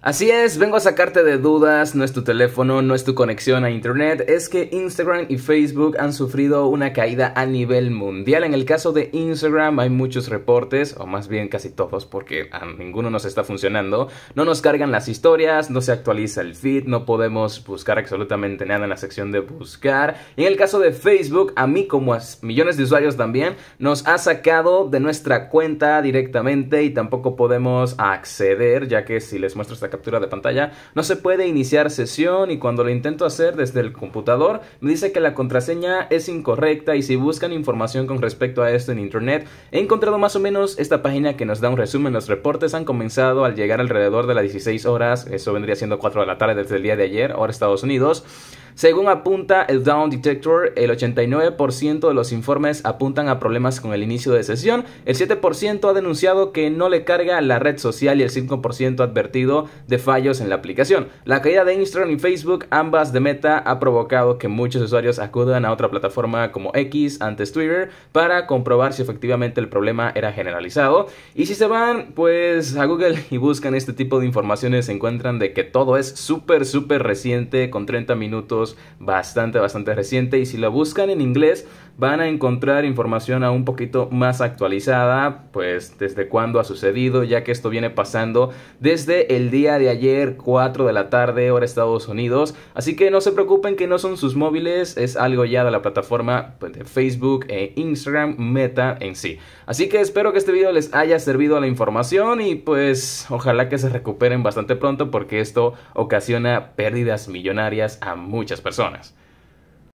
Así es, vengo a sacarte de dudas, no es tu teléfono, no es tu conexión a Internet, es que Instagram y Facebook han sufrido una caída a nivel mundial. En el caso de Instagram hay muchos reportes, o más bien casi todos, porque a ninguno nos está funcionando. No nos cargan las historias, no se actualiza el feed, no podemos buscar absolutamente nada en la sección de buscar. Y en el caso de Facebook, a mí como a millones de usuarios también, nos ha sacado de nuestra cuenta directamente y tampoco podemos acceder, ya que si les muestro esta captura de pantalla, no se puede iniciar sesión y cuando lo intento hacer desde el computador me dice que la contraseña es incorrecta y si buscan información con respecto a esto en internet, he encontrado más o menos esta página que nos da un resumen, los reportes han comenzado al llegar alrededor de las 16 horas, eso vendría siendo 4 de la tarde desde el día de ayer, ahora Estados Unidos. Según apunta el Down Detector, el 89% de los informes apuntan a problemas con el inicio de sesión, el 7% ha denunciado que no le carga la red social y el 5% ha advertido de fallos en la aplicación. La caída de Instagram y Facebook, ambas de Meta, ha provocado que muchos usuarios acudan a otra plataforma como X antes Twitter para comprobar si efectivamente el problema era generalizado. Y si se van pues a Google y buscan este tipo de informaciones, se encuentran de que todo es súper, súper reciente con 30 minutos bastante, bastante reciente. Y si lo buscan en inglés, van a encontrar información a un poquito más actualizada, pues desde cuándo ha sucedido, ya que esto viene pasando desde el día de ayer, 4 de la tarde, hora Estados Unidos. Así que no se preocupen que no son sus móviles, es algo ya de la plataforma pues, de Facebook e Instagram Meta en sí. Así que espero que este video les haya servido la información y pues ojalá que se recuperen bastante pronto porque esto ocasiona pérdidas millonarias a muchas personas.